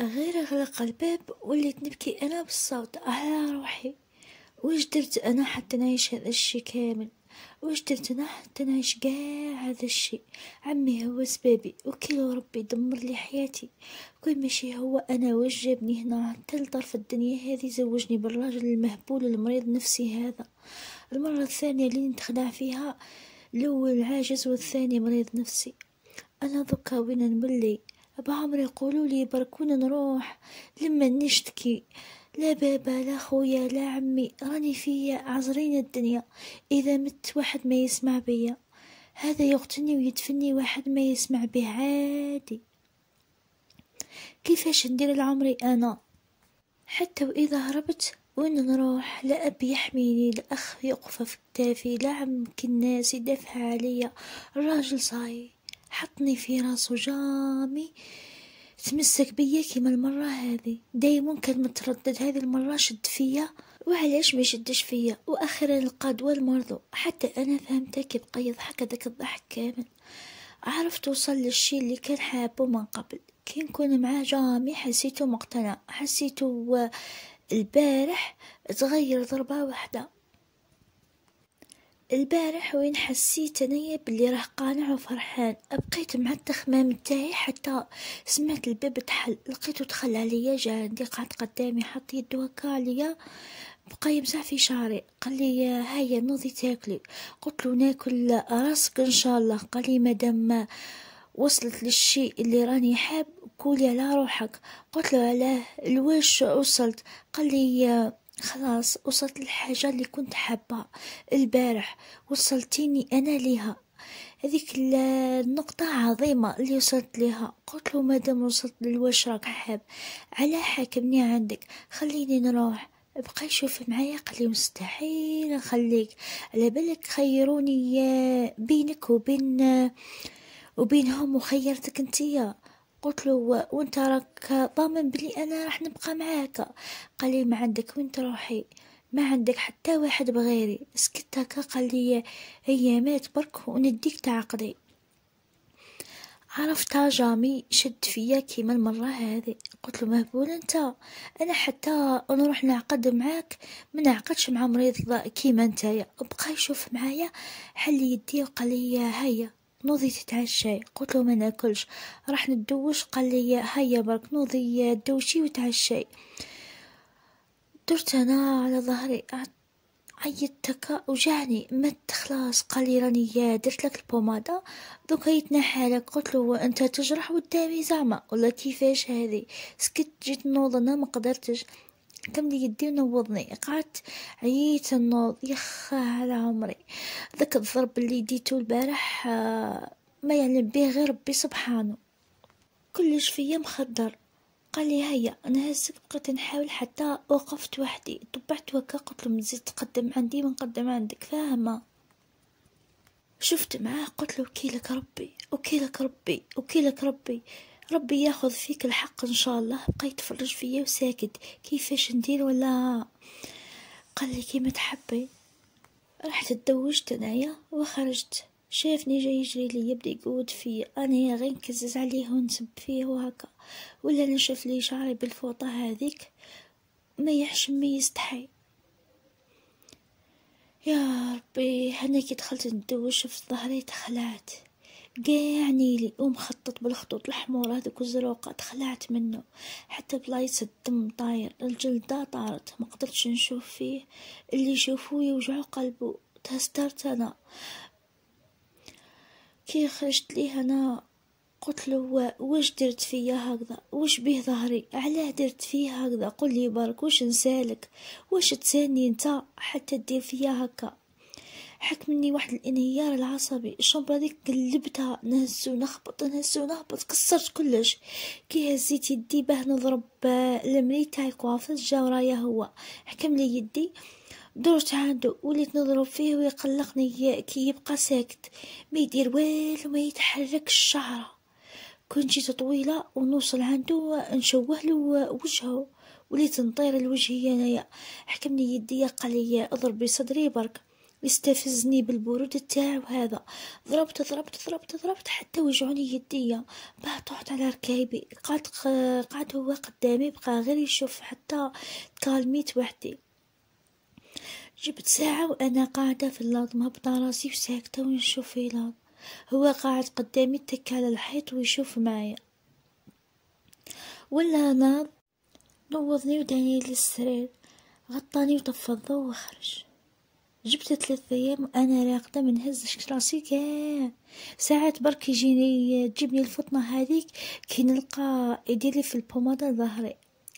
غير غلق الباب وليت نبكي أنا بالصوت على روحي وش درت أنا حتى نعيش هذا الشي كامل وش درت أنا حتى نعيش قاع هذا الشي عمي هو سبابي وكيلو ربي دمر لي حياتي كل ماشي هو أنا وش جابني هنا حتى لطرف الدنيا هذه زوجني بالراجل المهبول المريض نفسي هذا المرة الثانية اللي نتخدع فيها الأول عاجز والثاني مريض نفسي أنا ذكا وين نولي بعمر يقولوا لي بركون نروح لما نشتكي لا بابا لا خويا لا عمي راني فيا عزرين الدنيا إذا مت واحد ما يسمع بيا هذا يقتلني ويدفني واحد ما يسمع به عادي كيفاش ندير لعمري أنا حتى وإذا هربت وين نروح لا أب يحميني لا أخ يقف في كتافي لا عم كناس يدافع عليا الراجل صايي حطني في راسه جامي تمسك بيا كيما المرة هذه دايما كان متردد هذه المرة شد فيا وعلاش ما يشدش فيا واخيرا لقى دواء المرضو حتى انا فهمته كي بقى يضحك هذاك الضحك كامل عرفت وصل للشي اللي كان حابه من قبل كي نكون معاه جامي حسيته مقتنع حسيته البارح تغير ضربة واحدة البارح وين حسيت انايا بلي راه قانع وفرحان بقيت مع التخمام تاعي حتى سمعت الباب تحل لقيته دخل عليا جا عندي قعد قدامي حط يدو هكا عليا بقى يمسح في شعري قال لي هيا نوضي تاكلي قلت له ناكل راسك ان شاء الله قال لي مادام وصلت للشيء اللي راني حاب كولي على روحك قلت له علاه لواش وصلت قال لي خلاص وصلت الحاجة اللي كنت حابة البارح وصلتيني أنا ليها هذيك النقطة عظيمة اللي وصلت لها قلت له مادام وصلت لواش راك حاب على حاكمني عندك خليني نروح بقى يشوف معايا قلي مستحيل نخليك على بالك خيروني بينك وبين وبينهم وخيرتك انتيا قلت له وانت راك ضامن بلي انا راح نبقى معاك قال لي ما عندك وين تروحي ما عندك حتى واحد بغيري سكت هكا قال لي مات برك ونديك تعقدي عرفتها جامي شد فيا كيما المرة هذه قلت له مهبول انت انا حتى نروح نعقد معاك ما نعقدش مع مريض كيما نتايا بقى يشوف معايا حل يدي وقال لي هيا نوضي تتعشى قلت له ما ناكلش راح ندوش قال لي هيا برك نوضي دوشي وتعشي درت انا على ظهري عيطت هكا وجعني مت خلاص قال لي راني درت لك البوماده دوكا يتنحى لك قلت له انت تجرح قدامي زعما ولا كيفاش هذه سكت جيت نوض انا ما قدرتش لي يدي ونوضني قعدت عييت النوض يخا على عمري ذاك الضرب اللي ديتو البارح آه، ما يعلم به غير ربي سبحانه كلش فيا مخدر قال لي هيا هزك بقيت نحاول حتى وقفت وحدي طبعت وكا قلت له مزيد تقدم عندي ونقدم عندك فاهمه شفت معاه قلت له وكيلك ربي وكيلك ربي وكيلك ربي ربي ياخذ فيك الحق ان شاء الله بقى يتفرج فيا وساكت كيفاش ندير ولا قال لي كيما تحبي رحت تدوجت انايا وخرجت شافني جاي يجري لي يبدا يقود فيا انا غير نكزز عليه ونسب فيه وهكا ولا نشوف لي شعري بالفوطه هذيك ما يحشم ما يستحي يا ربي انا كي دخلت ندوش في ظهري تخلعت قاعني الأم خطط بالخطوط الحمور هذوك الزروقة تخلعت منه حتى بلايص الدم طاير الجلدة طارت ما قدرتش نشوف فيه اللي يشوفو يوجعو قلبه تهسترت أنا كي خرجت ليه أنا قلت له واش درت فيا هكذا واش بيه ظهري علاه درت فيا هكذا قل لي برك واش نسالك واش تساني انت حتى دير فيا هكا حك مني واحد الانهيار العصبي الشومبرا ديك قلبتها نهز ونخبط نهز ونهبط كسرت كلش كي هزيت يدي باه نضرب آه، المري تاع الكوافز جا ورايا هو حكم لي يدي درت عندو وليت نضرب فيه ويقلقني كي يبقى ساكت ما يدير والو ما يتحرك الشعره كنت جيت طويله ونوصل عندو آه، نشوه له آه، وجهه وليت نطير لوجهي انايا حكمني يدي قال لي اضربي صدري برك واستفزني بالبرود تاعو هذا ضربت ضربت ضربت ضربت حتى وجعوني يديا باه طحت على ركايبي قعد قعد هو قدامي بقى غير يشوف حتى تكالميت وحدي جبت ساعة وأنا قاعدة في الأرض مهبطة راسي وساكتة ونشوف في الأرض هو قاعد قدامي تك على الحيط ويشوف معايا ولا ناض نوضني وداني للسرير غطاني وطفى الضو وخرج جبت ثلاث ايام انا راقده ما نهزش راسي كاع ساعات برك يجيني تجيبني الفطنه هذيك كي نلقى يديرلي في البوماده ظهري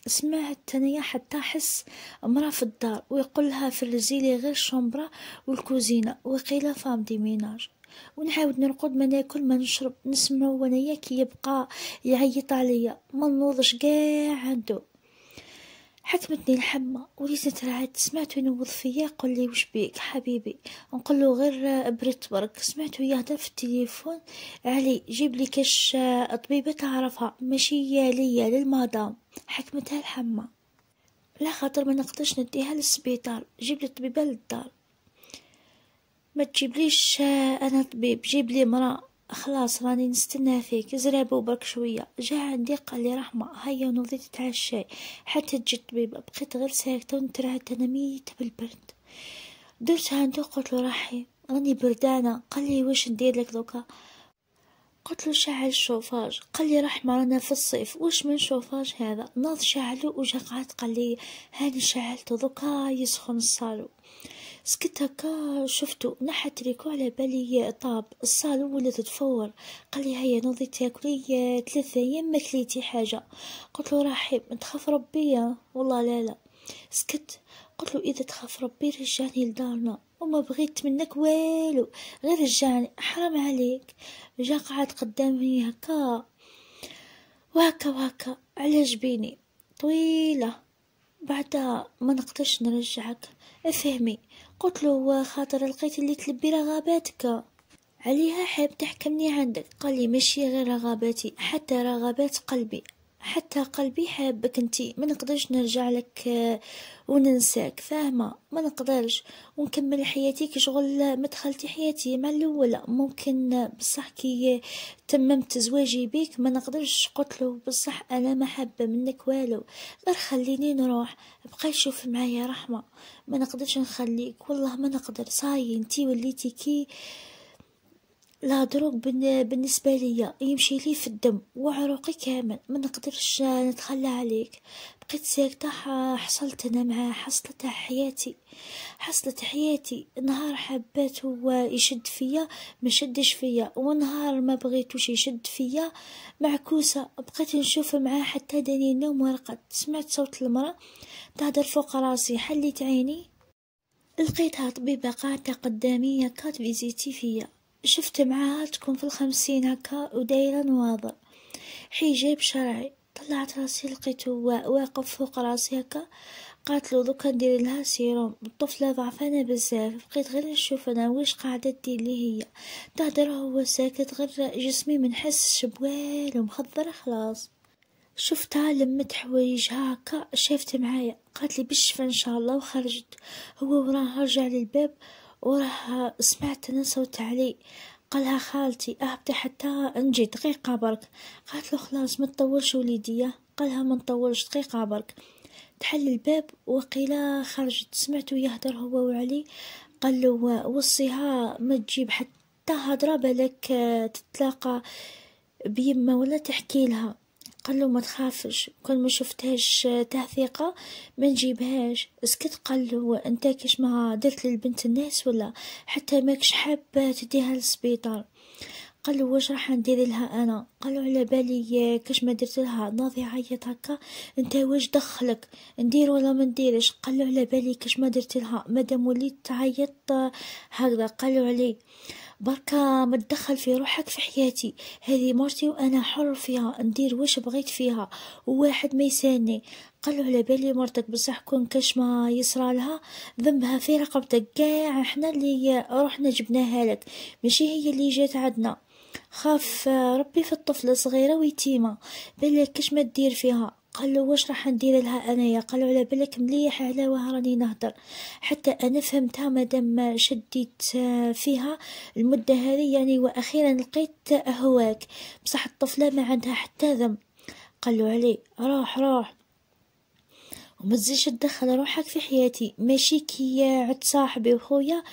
سمعت انايا حتى حس مرا في الدار ويقولها في الرزيلي غير الشومبرا والكوزينه وقيله فام دي ميناج ونعاود نرقد ما ناكل ما نشرب نسمعو وانايا كي يبقى يعيط عليا ما نوضش كاع عندو حكمتني الحمة وليست ترعد سمعت ينوض فيا قل لي وش بيك حبيبي نقول له غير بريت برك سمعته يهدر في التليفون علي جيب لي كش طبيبة تعرفها ماشي ليا للمدام حكمتها الحمة لا خاطر ما نقدرش نديها للسبيطار جيب لي طبيبة للدار ما تجيبليش آه، انا طبيب جيب لي مرأة خلاص راني نستنى فيك زرابو برك شوية جا عندي قال لي رحمة هيا نوضي تتعشى حتى تجي الطبيبة بقيت غير ساكتة ونترعت أنا ميتة بالبرد درت عندو قلت له راحي راني بردانة قال لي واش ندير لك دوكا قلت له شعل الشوفاج قال لي رحمة رانا في الصيف واش من شوفاج هذا ناض شعلو وجا قعد قال لي هاني شعلته دوكا يسخن الصالون سكت هكا شفتو نحت ريكو على بالي طاب الصالون ولات تفور قال لي هيا نوضي تاكلي ثلاثة ايام ما كليتي حاجة قلت له رحيم تخاف ربي والله لا لا سكت قلت له اذا تخاف ربي رجعني لدارنا وما بغيت منك والو غير رجعني حرام عليك جا قعد قدامي هكا وهكا وهكا على جبيني طويله بعدها ما نقدرش نرجعك افهمي قلت له خاطر لقيت اللي تلبي رغباتك عليها حاب تحكمني عندك قال لي ماشي غير رغباتي حتى رغبات قلبي حتى قلبي حابك انتي ما نقدرش نرجع لك آه، وننساك فاهمة ما نقدرش ونكمل حياتي كي شغل ما دخلتي حياتي مع الاول ممكن آه، بصح كي آه، تممت زواجي بيك ما نقدرش قلتلو بصح انا ما حابة منك والو غير خليني نروح بقى شوف معايا رحمة ما نقدرش نخليك والله ما نقدر صاي انتي وليتي كي الهضروب بالنسبه ليا يمشي لي في الدم وعروقي كامل ما نقدرش نتخلى عليك بقيت ساكته حصلت انا معاه حصلت حياتي حصلت حياتي نهار حبات هو يشد فيا ما شدش فيا ونهار ما بغيتوش يشد فيا معكوسه بقيت نشوف معاه حتى داني النوم ورقد سمعت صوت المراه تهدر فوق راسي حليت عيني لقيتها طبيبه قاعده قدامي كات فيزيتي فيا شفت معاها تكون في الخمسين هكا ودايرة نواظر حجاب شرعي طلعت راسي لقيتو واقف فوق راسي هكا قالت له دوكا ندير لها سيروم الطفله ضعفانه بزاف بقيت غير نشوف انا واش قاعده دير لي هي تهدر هو ساكت غير جسمي منحسش بوالو مخضر خلاص شفتها لمت حوايجها هكا شافت معايا قالت لي بالشفا ان شاء الله وخرجت هو وراها رجع للباب وراها سمعت انا صوت علي قالها خالتي اهبطي حتى نجي دقيقة برك قالت له خلاص ما تطولش وليدية قالها ما نطولش دقيقة برك تحل الباب وقيلا خرجت سمعته يهدر هو وعلي قال له وصيها ما تجيب حتى هضرة بالك تتلاقى بيما ولا تحكي لها قال له ما تخافش كل ما شفتهاش آه، تهثيقة ما نجيبهاش اسكت قال له انت كيش ما درت للبنت الناس ولا حتى ماكش حابة تديها للسبيطار قال له واش راح ندير لها انا قال له على بالي آه، كاش ما درت لها ناضي عيط هكا انت واش دخلك ندير ولا ما نديرش قال له على بالي كاش ما درت لها مادام وليت تعيط آه، هكذا قال له علي بركة ما تدخل في روحك في حياتي هذه مرتي وانا حر فيها ندير واش بغيت فيها وواحد ما يساني قالوا على بالي مرتك بصح كون كاش ما يصرى لها ذنبها في رقبتك كاع احنا اللي روحنا جبناها لك ماشي هي اللي جات عندنا خاف ربي في الطفلة صغيرة ويتيمة بالك كاش ما تدير فيها قال له واش راح ندير لها انايا قال له على بالك مليح علاوه راني نهضر حتى انا فهمتها مادام شديت آه، فيها المده هذه يعني واخيرا لقيت اهواك بصح الطفله ما عندها حتى ذم قال له علي روح روح وما تزيدش تدخل روحك في حياتي ماشي كي آه، عد صاحبي وخويا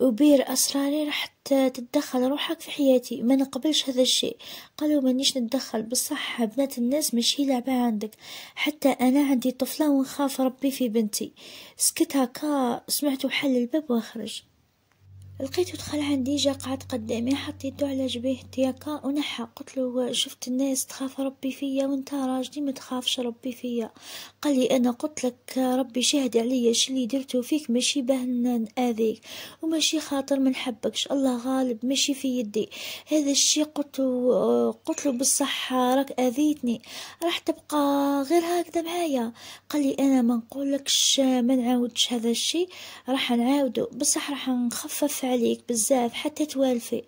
وبير أسراري راح تتدخل روحك في حياتي ما نقبلش هذا الشيء قالوا مانيش نتدخل بصح بنات الناس ماشي لعبة عندك حتى أنا عندي طفلة ونخاف ربي في بنتي سكت هكا سمعت حل الباب وخرج لقيته دخل عندي جا قعد قدامي يده على جبيه تياكا ونحى قلت له شفت الناس تخاف ربي فيا وانت راجلي ما تخافش ربي فيا قال لي انا قلت لك ربي شاهد عليا شلي اللي درته فيك ماشي باه ناذيك وماشي خاطر ما نحبكش الله غالب ماشي في يدي هذا الشي قلت قلت له بالصح راك اذيتني راح تبقى غير هكذا معايا قال لي انا ما نقولكش ما نعاودش هذا الشي راح نعاودو بصح راح نخفف عليك بزاف حتى توالفي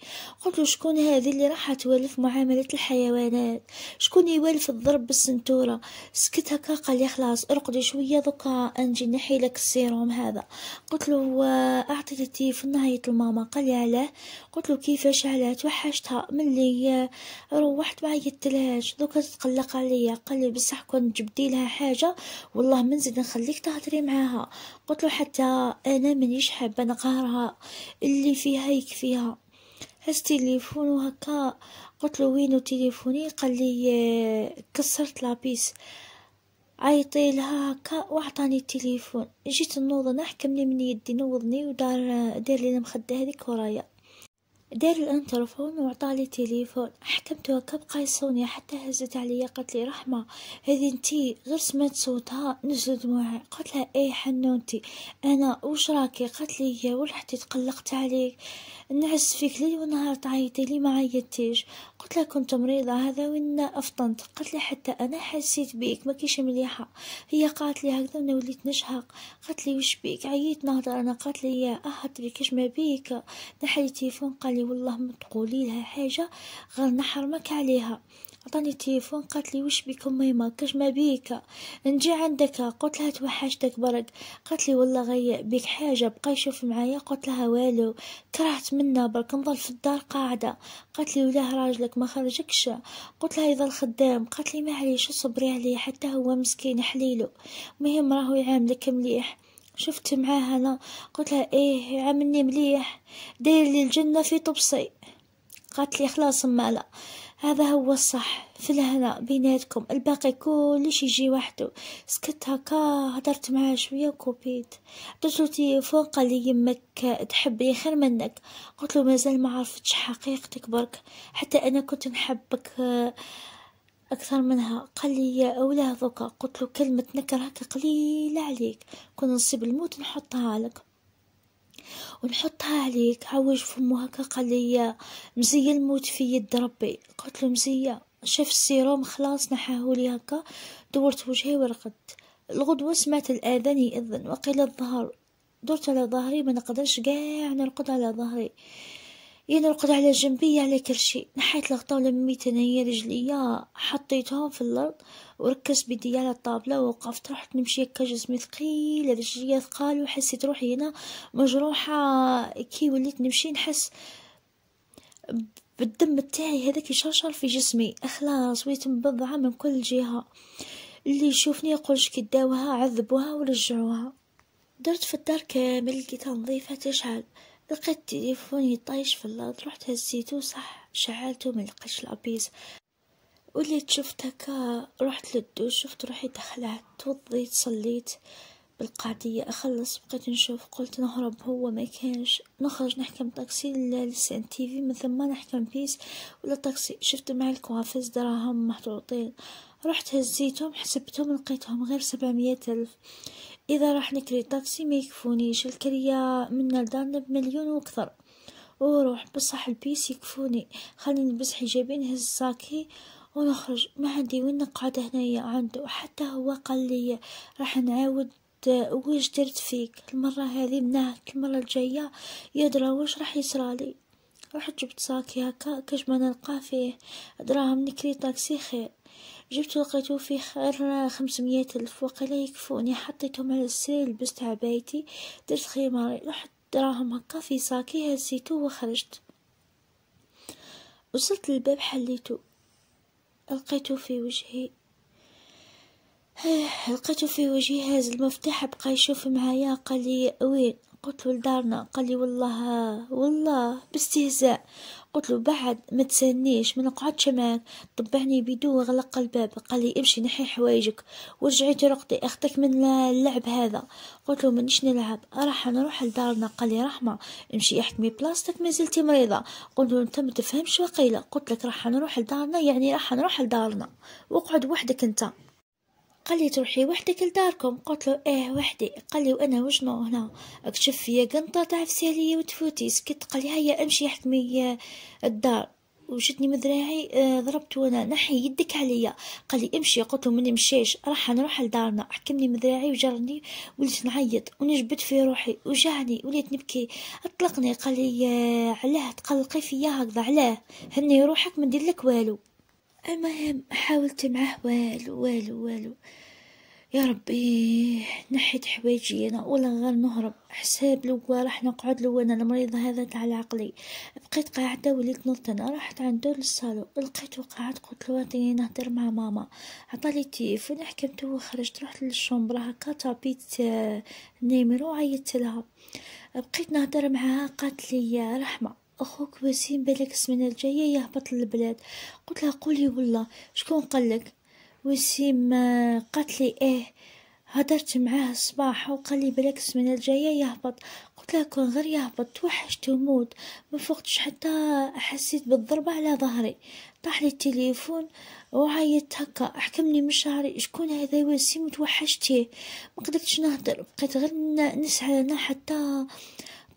قلت له شكون هذه اللي راح توالف معاملة الحيوانات شكون يوالف الضرب بالسنتورة سكت هكا قال لي خلاص ارقدي شوية دوكا انجي نحي لك السيروم هذا قلت له اعطي التليفون نهاية الماما قال لي علاه قلت له كيفاش علاه توحشتها ملي روحت ما عيطتلهاش دوكا تتقلق عليا قال لي بصح كون جبدي لها حاجة والله منزل نخليك تهضري معاها قلت له حتى انا مانيش حابة نقهرها اللي فيها يكفيها هز تليفون وهكا قلت له وينو تليفوني قال لي آه، كسرت لابيس عيطي لها هكا وعطاني التليفون جيت نوض نحكمني من يدي نوضني ودار دار لي المخده هذيك ورايا دار الانترفون وعطالي تليفون حكمتها كبقى يصوني حتى هزت عليا قالت لي رحمة هذه انتي غير سمعت صوتها نزلت دموعي قلت لها ايه حنونتي انا وش راكي قالت لي يا ولحتي تقلقت عليك نعس فيك ليل ونهار تعيطي لي ما عيطتيش قلت لها كنت مريضة هذا وين افطنت قالت لي حتى انا حسيت بيك ما كيش مليحة هي قالت لي هكذا وانا وليت نشهق قالت لي وش بيك عييت نهضر انا قالت لي يا اه كيش ما بيك نحى التليفون قال لي والله ما تقولي لها حاجه غير نحرمك عليها عطاني التليفون قالت لي وش بكم ميمه كش ما بيك نجي عندك قلت لها توحشتك برك قالت لي والله غي بك حاجه بقى يشوف معايا قلت لها والو كرهت منا برك نظل في الدار قاعده قالت لي ولاه راجلك ما خرجكش قلت لها يظل خدام قالت لي معليش صبري عليه حتى هو مسكين حليله مهم راهو يعاملك مليح شفت معاه انا قلت لها ايه عاملني مليح داير لي الجنه في طبسي قالت لي خلاص مالا هذا هو الصح في الهنا بيناتكم الباقي كلش يجي وحده سكت هكا هدرت معاه شويه وكوبيت عطيتلو فوق قال لي يمك تحبني خير منك قلت له مازال ما عرفتش حقيقتك برك حتى انا كنت نحبك آه أكثر منها قال لي يا أولاه ذوكا قلت له كلمة نكرهك قليلة عليك كنا نصيب الموت نحطها لك ونحطها عليك عوج فمه هكا قال لي مزية الموت في يد ربي قلت له مزية شاف السيروم خلاص نحاهولي هكا دورت وجهي ورقدت الغدوة سمعت الآذان يأذن وقيل الظهر درت على ظهري ما نقدرش قاع نرقد على ظهري ينرقد على جنبي على كل شيء نحيت الغطا ولميت انايا رجليا حطيتهم في الارض وركز بيدي على الطابله ووقفت رحت نمشي هكا جسمي ثقيل رجليا ثقال وحسيت روحي هنا مجروحه كي وليت نمشي نحس بالدم تاعي هذاك يشرشر في جسمي اخلاص وليت مبضعه من كل جهه اللي يشوفني يقول شكي داوها عذبوها ورجعوها درت في الدار كامل لقيتها نظيفه تشعل لقيت تليفوني طايش في الارض رحت هزيته صح شعلته من القش الأبيض وليت شفت هكا رحت للدوش شفت روحي دخلت توضيت صليت بالقعدية أخلص بقيت نشوف قلت نهرب هو ما كانش نخرج نحكم طاكسي للسان تيفي من ثم نحكم بيس ولا طاكسي شفت مع الكوافز دراهم محطوطين رحت هزيتهم حسبتهم لقيتهم غير سبعمية ألف اذا راح نكري طاكسي ما يكفونيش الكريه من لدارنا بمليون وكثر وروح بصح البيس يكفوني خليني نلبس حجابي نهز ساكي ونخرج ما عندي وين نقعد هنايا عنده حتى هو قال لي راح نعاود واش درت فيك المره هذه منها المره الجايه يدرى واش راح يصرالي رحت جبت ساكي هكا كاش ما نلقاه فيه دراهم نكري طاكسي خير جبت لقيته في غير خمسمية ألف وقال يكفوني حطيتهم على السرير لبست عبايتي درت خماري رحت دراهم هكا في صاكي هزيتو وخرجت وصلت للباب حليتو لقيتو في وجهي لقيتو في وجهي هاز المفتاح بقى يشوف معايا قال لي وين قلت له لدارنا قال لي والله والله باستهزاء قلت له بعد ما تسنيش ما نقعدش معاك طبعني بيدو وغلق الباب قال لي امشي نحي حوايجك ورجعي ترقدي اختك من اللعب هذا قلت له مانيش نلعب راح نروح لدارنا قال لي رحمه امشي احكمي بلاصتك ما زلتي مريضه قلت له انت ما تفهمش وقيله قلت لك راح نروح لدارنا يعني راح نروح لدارنا واقعد وحدك انت قال لي تروحي وحدك لداركم قلت له ايه وحدي قال لي وانا وشنو هنا اكشف فيا قنطه تعفسها عليا وتفوتي سكت قال لي هيا امشي احكمي آه، الدار وشدني من ذراعي آه، ضربت وانا نحي يدك عليا قال لي امشي قلت له مني مشيش راح نروح لدارنا حكمني من ذراعي وجرني وليت نعيط ونجبت في روحي وجعني وليت نبكي اطلقني قال لي آه، علاه تقلقي فيا هكذا علاه هني روحك ما ندير لك والو المهم حاولت معاه والو والو والو يا ربي نحيت حوايجي انا ولا غير نهرب حساب لو راح نقعد لو انا المريض هذا تاع العقلي بقيت قاعده وليت انا رحت دور للصالون لقيت وقعت قلت له اعطيني نهدر مع ماما عطالي التليفون حكمته وخرجت رحت للشومبرا هكا طابيت نيميرو عيطت لها بقيت نهدر معها قالت لي يا رحمه أخوك وسيم بالك السمانة الجاية يهبط للبلاد قلت لها قولي والله شكون قالك وسيم قالت لي إيه هدرت معاه الصباح وقال لي بالك السمانة الجاية يهبط قلت لها كون غير يهبط توحشت وموت ما فقتش حتى حسيت بالضربة على ظهري طاح لي التليفون وعيطت هكا احكمني من شعري شكون هذا وسيم توحشتيه ما قدرتش نهضر بقيت غير نسعى لنا حتى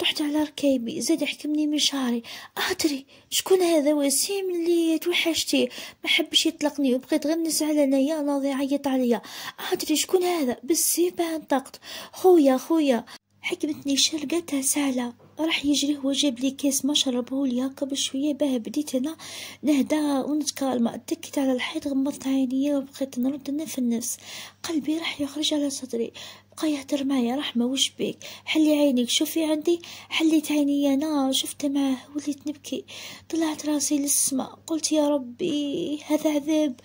طحت على ركيبي زاد يحكمني من شعري ادري شكون هذا وسيم اللي توحشتيه ما حبش يطلقني وبقيت غير لنا انايا ناضي يعيط عليا ادري شكون هذا بالسيبه انطقت خويا خويا حكمتني شرقتها سهله راح يجري هو جاب لي كاس ما شربه ليا قبل شويه باه بديت انا نهدى ونتكالما اتكيت على الحيط غمضت عينيا وبقيت نرد في النفس قلبي راح يخرج على صدري بقى يهدر معايا رحمة وش بيك حلي عينك شوفي عندي حليت عيني أنا شفت معاه وليت نبكي طلعت راسي للسماء قلت يا ربي هذا عذاب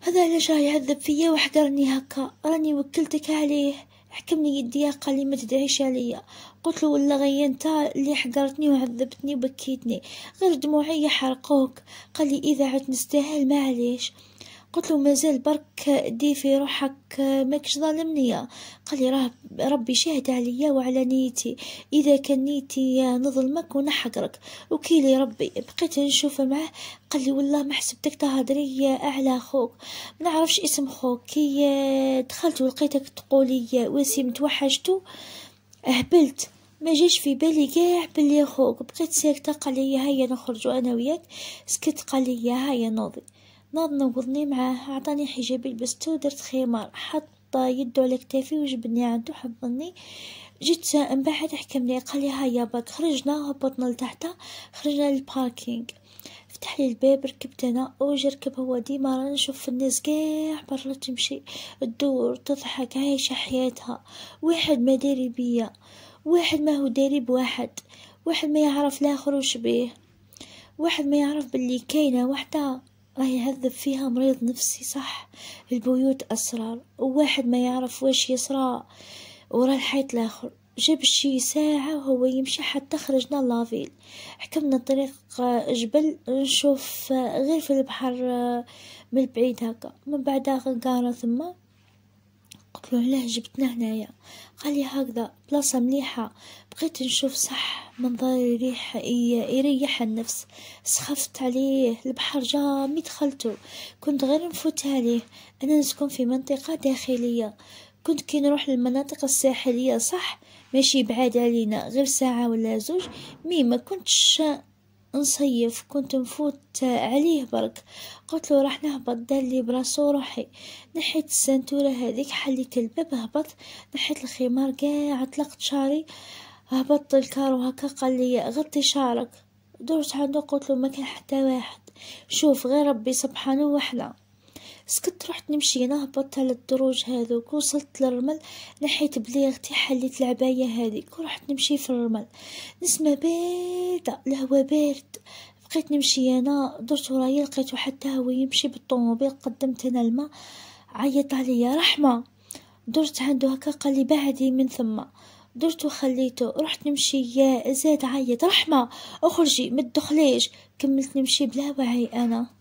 هذا علاش راه يعذب فيا وحقرني هكا راني وكلتك عليه حكمني يدي قال لي ما تدعيش عليا قلت له ولا غي انت اللي حقرتني وعذبتني وبكيتني غير دموعي يحرقوك قال لي اذا عدت نستاهل معليش قلت له مازال برك دي في روحك ماكش ظالمني قال لي راه ربي شاهد عليا وعلى نيتي اذا كان نيتي نظلمك ونحقرك وكيلي ربي بقيت نشوف معاه قال لي والله ما حسبتك تهضري اعلى خوك ما نعرفش اسم خوك كي دخلت ولقيتك تقولي وسيم توحشتو هبلت ما جاش في بالي كاع بلي خوك بقيت ساكته قال لي هيا نخرج انا وياك سكت قال لي هيا نوضي ناض نوضني معاه عطاني حجابي لبستو ودرت خمار حط يدو على كتافي وجبني عندو حضني جيت من بعد لي قال لي هيا باك خرجنا هبطنا لتحت خرجنا للباركينغ فتح لي الباب ركبت انا وجا ركب هو ديما رانا نشوف الناس كاع برا تمشي تدور تضحك عايشه حياتها واحد ما داري بيا واحد ما هو داري بواحد واحد ما يعرف لاخر وش بيه واحد ما يعرف باللي كاينه وحده راه يعذب فيها مريض نفسي صح البيوت أسرار وواحد ما يعرف واش يصرى ورا الحيط الآخر جاب شي ساعة وهو يمشي حتى خرجنا لافيل حكمنا طريق جبل نشوف غير في البحر آه، من بعيد هكا من بعدها غنقارة ثما قلت له جبتنا هنايا قال لي هكذا بلاصة مليحة بقيت نشوف صح منظر يريح يريح النفس سخفت عليه البحر جامي دخلته كنت غير نفوت عليه أنا نسكن في منطقة داخلية كنت كي نروح للمناطق الساحلية صح ماشي بعاد علينا غير ساعة ولا زوج مي ما كنتش نصيف كنت نفوت عليه برك قلت له راح نهبط دالي براسو روحي نحيت السنتورة هذيك حليت الباب هبط نحيت الخمار كاع طلقت شعري هبطت الكارو هكا قال لي غطي شعرك درت عنده قلت له ما كان حتى واحد شوف غير ربي سبحانه وحنا سكت رحت نمشي انا هبطت على الدروج هذوك وصلت للرمل نحيت بليغتي حليت العبايه هذيك ورحت نمشي في الرمل نسمة بارده الهوا بارد بقيت نمشي انا درت ورايا لقيتو حتى هو يمشي بالطوموبيل قدمت انا الماء عيط عليا رحمه درت عنده هكا قال لي بعدي من ثم درت وخليته رحت نمشي يا زاد عيط رحمه اخرجي ما تدخليش كملت نمشي بلا وعي انا